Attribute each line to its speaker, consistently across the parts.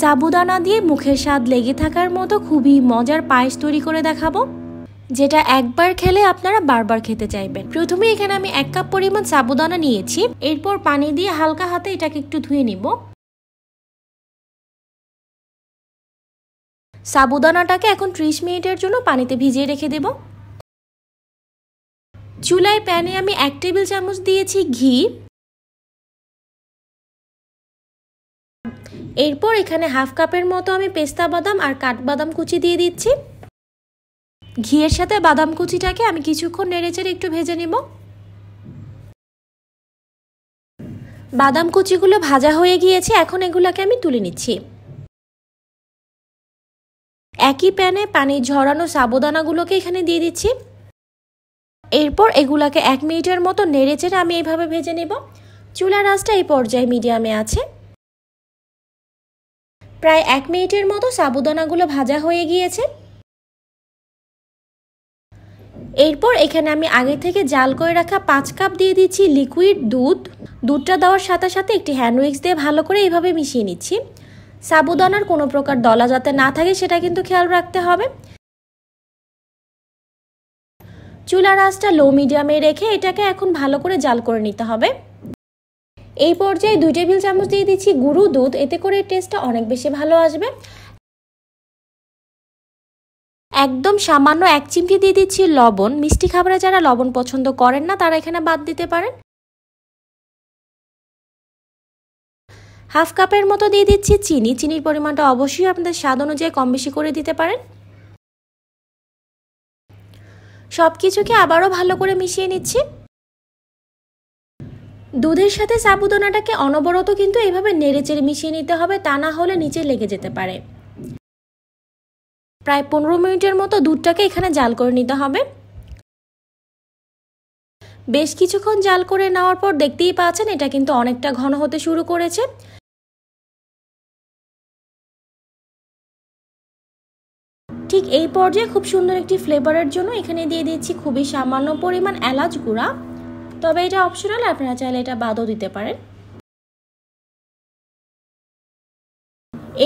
Speaker 1: সাবুদানা দিয়ে মুখের স্বাদ লেগে থাকার মতো খুবই মজার পায়েস তৈরি করে দেখাবো যেটা একবার খেলে আপনারা বারবার খেতে চাইবেন প্রথমে এখানে আমি এক কাপ পরিমাণ সাবুদানা নিয়েছি এরপর পানি দিয়ে হালকা হাতে এটাকে একটু ধুয়ে নিব সাবুদানাটাকে এখন ত্রিশ মিনিটের জন্য পানিতে ভিজিয়ে রেখে দেব চুলায় প্যানে আমি এক টেবিল চামচ দিয়েছি ঘি এরপর এখানে হাফ কাপের মতো আমি পেস্তা বাদাম আর কাঠবাদাম কুচি দিয়ে দিচ্ছি ঘিয়ের সাথে বাদাম কুচিটাকে আমি কিছুক্ষণ নেড়েচেড়ে একটু ভেজে নেব বাদাম কুচিগুলো ভাজা হয়ে গিয়েছে এখন এগুলোকে আমি তুলে নিচ্ছি একই প্যানে পানি ঝরানো সাবুদানাগুলোকে এখানে দিয়ে দিচ্ছি এরপর এগুলাকে এক মিনিটের মতো নেড়েচেড়ে আমি এইভাবে ভেজে নেব চুলার আঁচটা এই পর্যায়ে মিডিয়ামে আছে প্রায় এক মিনিটের মতো সাবুদানাগুলো ভাজা হয়ে গিয়েছে এরপর এখানে আমি আগে থেকে জাল করে রাখা পাঁচ কাপ দিয়ে দিচ্ছি লিকুইড দুধ দুধটা দেওয়ার সাথে সাথে একটি হ্যান্ড উইক্স দিয়ে ভালো করে এইভাবে মিশিয়ে নিচ্ছি সাবুদানার কোনো প্রকার দলা যাতে না থাকে সেটা কিন্তু খেয়াল রাখতে হবে চুলার আঁচটা লো মিডিয়ামে রেখে এটাকে এখন ভালো করে জাল করে নিতে হবে এই পর্যায়ে দুই টেবিল চামচ দিয়ে দিচ্ছি গুঁড়ো দুধ এতে করে টেস্টটা অনেক বেশি ভালো আসবে একদম সামান্য এক চিমটি দিয়ে দিচ্ছি লবণ মিষ্টি খাবারে যারা লবণ পছন্দ করেন না তারা এখানে বাদ দিতে পারেন হাফ কাপের মতো দিয়ে দিচ্ছি চিনি চিনির পরিমাণটা অবশ্যই আপনাদের স্বাদ অনুযায়ী কম বেশি করে দিতে পারেন সব কিছুকে আবারও ভালো করে মিশিয়ে নিচ্ছি দুধের সাথে সাবুদানাটাকে অনবরত কিন্তু এভাবে নেড়েচেড়ে মিশিয়ে নিতে হবে তা না হলে নিচে লেগে যেতে পারে প্রায় পনেরো মিনিটের মতো দুধটাকে এখানে জাল করে নিতে হবে বেশ কিছুক্ষণ জাল করে নেওয়ার পর দেখতেই পাচ্ছেন এটা কিন্তু অনেকটা ঘন হতে শুরু করেছে ঠিক এই পর্যায়ে খুব সুন্দর একটি ফ্লেভারের জন্য এখানে দিয়ে দিচ্ছি খুবই সামান্য পরিমাণ এলাচ গুঁড়া তবে এটা অপশনাল আপনারা চাইলে এটা বাদও দিতে পারেন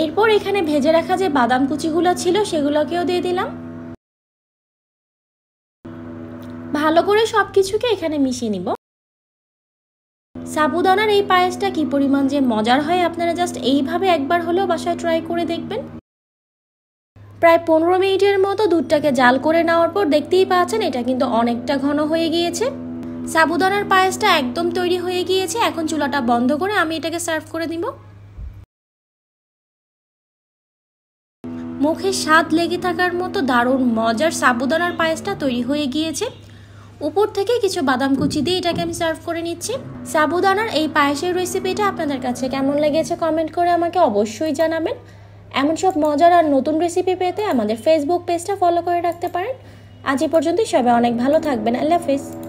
Speaker 1: এরপর এখানে ভেজে রাখা যে বাদাম কুচিগুলো ছিল সেগুলোকেও দিয়ে দিলাম ভালো করে সব কিছুকে এখানে মিশিয়ে নিব সাবুদানার এই পায়েসটা কি পরিমাণ যে মজার হয় আপনারা জাস্ট এইভাবে একবার হলেও বাসায় ট্রাই করে দেখবেন প্রায় পনেরো মিনিটের মতো দুধটাকে জাল করে নেওয়ার পর দেখতেই পাচ্ছেন এটা কিন্তু অনেকটা ঘন হয়ে গিয়েছে সাবুদানার পায়েসটা একদম তৈরি হয়ে গিয়েছে এখন চুলাটা বন্ধ করে আমি এটাকে সার্ভ করে দিব মুখে স্বাদ লেগে থাকার মতো দারুণ মজার সাবুদানার পায়েসটা তৈরি হয়ে গিয়েছে উপর থেকে কিছু বাদাম কুচি দিয়ে এটাকে আমি সার্ভ করে নিচ্ছি সাবুদানার এই পায়েসের রেসিপিটা আপনাদের কাছে কেমন লেগেছে কমেন্ট করে আমাকে অবশ্যই জানাবেন এমন সব মজার আর নতুন রেসিপি পেতে আমাদের ফেসবুক পেজটা ফলো করে রাখতে পারেন আজ এ পর্যন্তই সবাই অনেক ভালো থাকবেন আল্লাহ হাফিজ